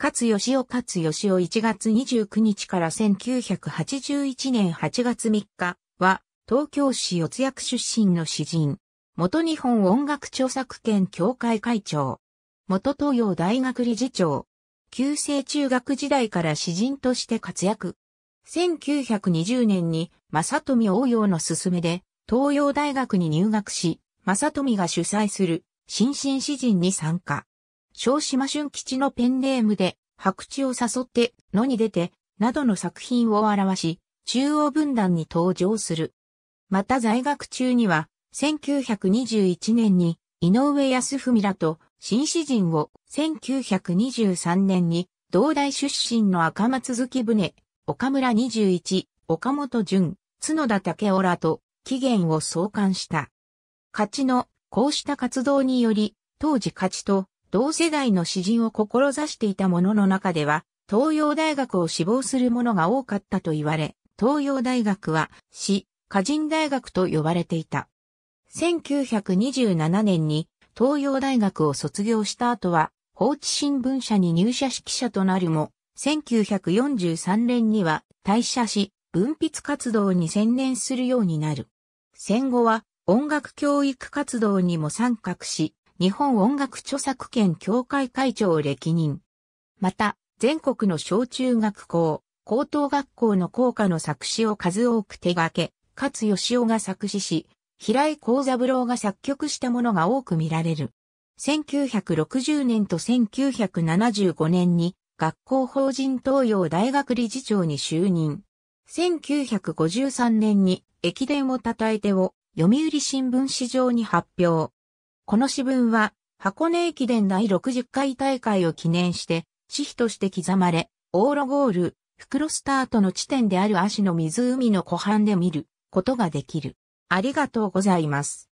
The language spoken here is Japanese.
勝義雄勝義雄1月29日から1981年8月3日は、東京市四谷区出身の詩人。元日本音楽著作権協会会長。元東洋大学理事長。旧制中学時代から詩人として活躍。1920年に、正富応用の勧めで、東洋大学に入学し、正富が主催する、新進詩人に参加。小島春吉のペンネームで、白痴を誘って、野に出て、などの作品を表し、中央文壇に登場する。また在学中には、1921年に、井上康文らと、新詩人を、1923年に、同大出身の赤松月船、岡村21、岡本淳、角田武雄らと、起源を創刊した。勝ちの、こうした活動により、当時勝ちと、同世代の詩人を志していた者の中では、東洋大学を志望する者が多かったと言われ、東洋大学は、詩、歌人大学と呼ばれていた。1927年に東洋大学を卒業した後は、放置新聞社に入社指揮者となるも、1943年には退社し、文筆活動に専念するようになる。戦後は音楽教育活動にも参画し、日本音楽著作権協会会長を歴任。また、全国の小中学校、高等学校の校歌の作詞を数多く手掛け、勝義雄が作詞し、平井幸三郎が作曲したものが多く見られる。1960年と1975年に学校法人東洋大学理事長に就任。1953年に駅伝をたたえてを読売新聞市場に発表。この詩文は、箱根駅伝第60回大会を記念して、詩碑として刻まれ、オーロゴール、袋スタートの地点である足の湖の湖畔で見ることができる。ありがとうございます。